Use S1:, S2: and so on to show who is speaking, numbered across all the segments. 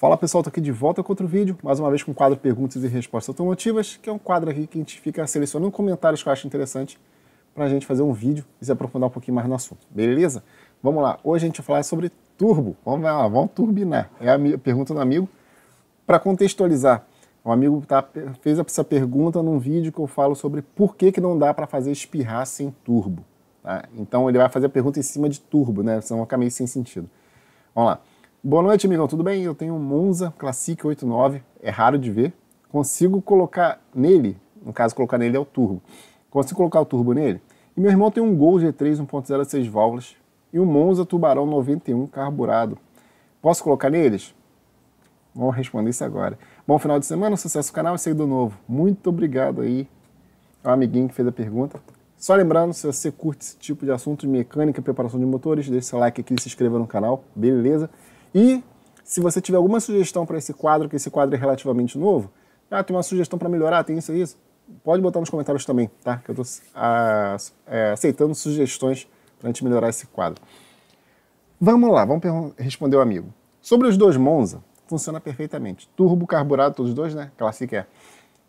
S1: Fala pessoal, tô aqui de volta com outro vídeo, mais uma vez com o quadro Perguntas e Respostas Automotivas, que é um quadro aqui que a gente fica selecionando comentários que eu acho interessante para a gente fazer um vídeo e se aprofundar um pouquinho mais no assunto, beleza? Vamos lá, hoje a gente vai falar sobre turbo, vamos lá, vamos turbinar, é a pergunta do amigo. Para contextualizar, o amigo tá, fez essa pergunta num vídeo que eu falo sobre por que, que não dá para fazer espirrar sem turbo. Tá? Então ele vai fazer a pergunta em cima de turbo, né? Senão vai ficar meio sem sentido. Vamos lá. Boa noite, amigão, tudo bem? Eu tenho um Monza Classic 89, é raro de ver. Consigo colocar nele, no caso colocar nele é o turbo, consigo colocar o turbo nele. E meu irmão tem um Gol G3 1.06 válvulas e um Monza Tubarão 91 carburado. Posso colocar neles? Vamos responder isso agora. Bom final de semana, sucesso no canal e seguido novo. Muito obrigado aí ao amiguinho que fez a pergunta. Só lembrando, se você curte esse tipo de assunto de mecânica e preparação de motores, deixe seu like aqui e se inscreva no canal, beleza? E se você tiver alguma sugestão para esse quadro, que esse quadro é relativamente novo, ah, tem uma sugestão para melhorar, tem isso, isso, pode botar nos comentários também, tá? Que eu estou ah, é, aceitando sugestões para a gente melhorar esse quadro. Vamos lá, vamos responder o amigo. Sobre os dois Monza, funciona perfeitamente. Turbo carburado todos dois, né? Classic é.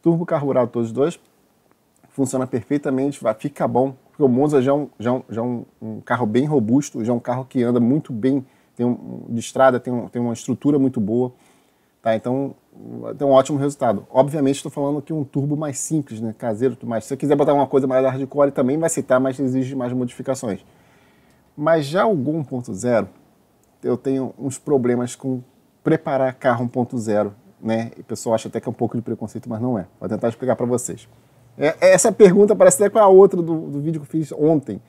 S1: Turbo carburado todos dois, funciona perfeitamente, vai, fica bom. Porque o Monza já é, um, já é, um, já é um, um carro bem robusto, já é um carro que anda muito bem tem um, de estrada tem, um, tem uma estrutura muito boa, tá? Então tem um ótimo resultado. Obviamente estou falando que um turbo mais simples, né? Caseiro, tudo mais. Se você quiser botar uma coisa mais hardcore, também vai citar, mas exige mais modificações. Mas já o 1.0, eu tenho uns problemas com preparar carro 1.0, né? E o pessoal acha até que é um pouco de preconceito, mas não é. Vou tentar explicar para vocês. É, essa pergunta parece até com a outra do, do vídeo que eu fiz ontem.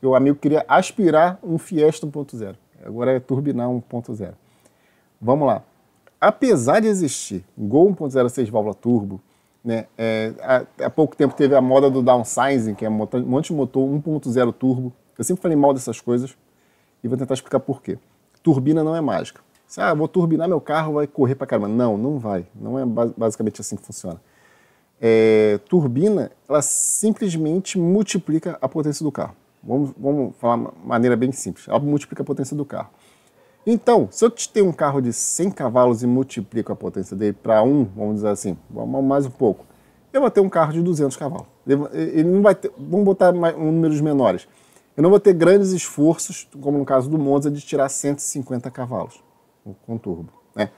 S1: o amigo queria aspirar um Fiesta 1.0. Agora é turbinar 1.0. Vamos lá. Apesar de existir Gol 1.06 válvula turbo, né, é, há, há, pouco tempo teve a moda do downsizing, que é um monte de motor 1.0 turbo. Eu sempre falei mal dessas coisas e vou tentar explicar por quê. Turbina não é mágica. Você, ah, vou turbinar meu carro, vai correr pra caramba. Não, não vai. Não é basicamente assim que funciona. É, turbina, ela simplesmente multiplica a potência do carro. Vamos, vamos falar de maneira bem simples. Ela multiplica a potência do carro. Então, se eu tenho um carro de 100 cavalos e multiplico a potência dele para 1, vamos dizer assim, vamos mais um pouco, eu vou ter um carro de 200 cavalos. Ele não vai ter, vamos botar mais, números menores. Eu não vou ter grandes esforços, como no caso do Monza, de tirar 150 cavalos com turbo. Né?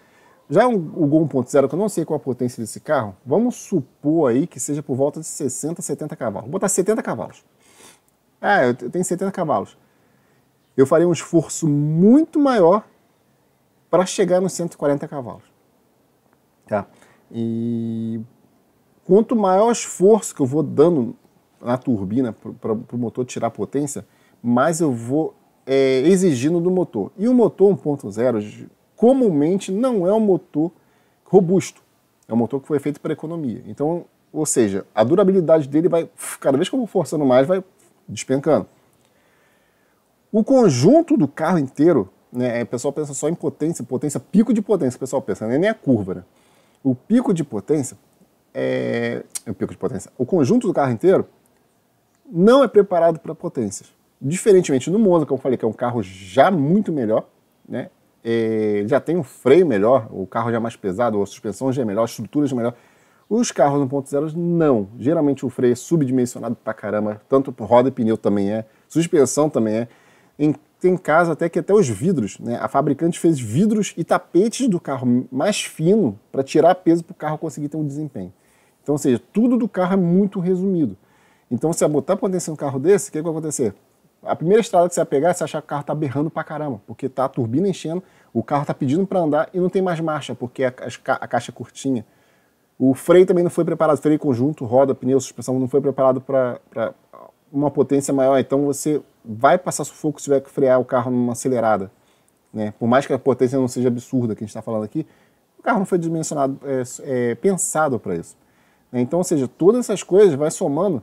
S1: Já o Gol 1.0, que eu não sei qual a potência desse carro, vamos supor aí que seja por volta de 60, 70 cavalos. Vou botar 70 cavalos. Ah, eu tenho 70 cavalos. Eu faria um esforço muito maior para chegar nos 140 cavalos. Tá? E quanto maior o esforço que eu vou dando na turbina para o motor tirar potência, mais eu vou é, exigindo do motor. E o motor 1.0 comumente não é um motor robusto. É um motor que foi feito para economia. Então, ou seja, a durabilidade dele vai, cada vez que eu vou forçando mais, vai despencando. O conjunto do carro inteiro, né, é, o pessoal pensa só em potência, potência, pico de potência, o pessoal pensa, né, nem a curva, né? O pico de potência é, é o pico de potência. O conjunto do carro inteiro não é preparado para potências. Diferentemente do Monza, que eu falei que é um carro já muito melhor, né? É, já tem um freio melhor, o carro já é mais pesado, a suspensão já é melhor, a estrutura já é melhor. Os carros 1.0 não. Geralmente o freio é subdimensionado pra caramba, tanto roda e pneu também é, suspensão também é. Em, tem casa até que até os vidros, né? A fabricante fez vidros e tapetes do carro mais fino para tirar peso para o carro conseguir ter um desempenho. Então, ou seja, tudo do carro é muito resumido. Então, se botar potência no carro desse, o que, é que, vai acontecer? A primeira estrada que você vai pegar, é você achar que o carro está berrando pra caramba, porque tá a turbina enchendo, o carro tá pedindo para andar e não tem mais marcha, porque a, a caixa é curtinha. O freio também não foi preparado, freio conjunto, roda, pneu, suspensão, não foi preparado para uma potência maior. Então você vai passar sufoco se tiver que frear o carro numa acelerada. Né? Por mais que a potência não seja absurda que a gente está falando aqui, o carro não foi dimensionado, é, é pensado para isso. Né? Então, ou seja, todas essas coisas vai somando,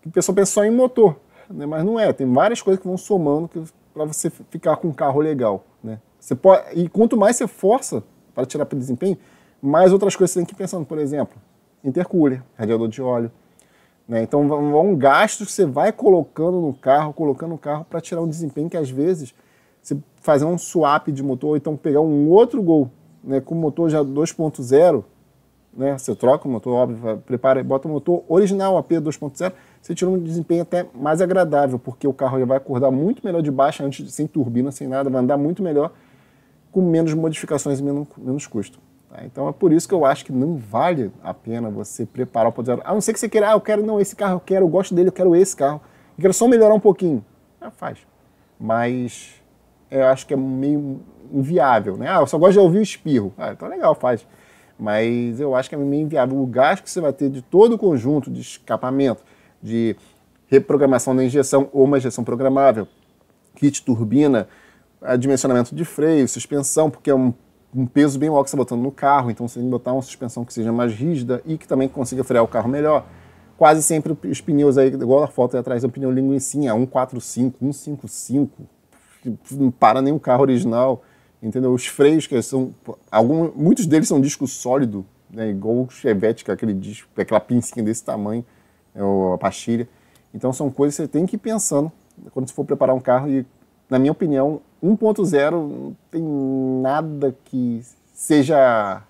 S1: que o pessoal pensa só em motor, né? mas não é. Tem várias coisas que vão somando para você ficar com um carro legal. Né? Você pode, e quanto mais você força para tirar para desempenho, mais outras coisas você tem que ir pensando, por exemplo, intercooler, radiador de óleo. Né? Então, um gasto que você vai colocando no carro, colocando no carro para tirar um desempenho que às vezes você fazer um swap de motor, ou então pegar um outro gol né, com motor já 2.0, né, você troca o motor, óbvio, prepara e bota o motor original AP 2.0, você tira um desempenho até mais agradável, porque o carro já vai acordar muito melhor de baixa antes sem turbina, sem nada, vai andar muito melhor com menos modificações e menos, menos custo. Tá? Então é por isso que eu acho que não vale a pena você preparar o poder A não ser que você queira, ah, eu quero, não, esse carro eu quero, eu gosto dele, eu quero esse carro. Eu quero só melhorar um pouquinho. Ah, faz. Mas eu acho que é meio inviável, né? Ah, eu só gosto de ouvir o espirro. Ah, então é legal, faz. Mas eu acho que é meio inviável. O gasto que você vai ter de todo o conjunto de escapamento, de reprogramação da injeção ou uma injeção programável, kit turbina, eh, dimensionamento de freio, suspensão, porque é um um peso bem maior que você está botando no carro, então você tem que botar uma suspensão que seja mais rígida e que também consiga frear o carro melhor. Quase sempre os pneus aí, igual a foto aí atrás, é um pneu linguicinha, 145, 155, que não para nenhum carro original, entendeu? Os freios, que são, alguns, muitos deles são disco sólido, né, igual o Chevette, que é aquele disco, é aquela pincinha desse tamanho, é a pastilha. Então são coisas que você tem que ir pensando quando você for preparar um carro e, na minha opinião, 1.0 não tem nada que seja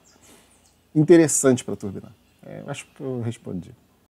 S1: interessante para turbinar. É, acho que eu respondi.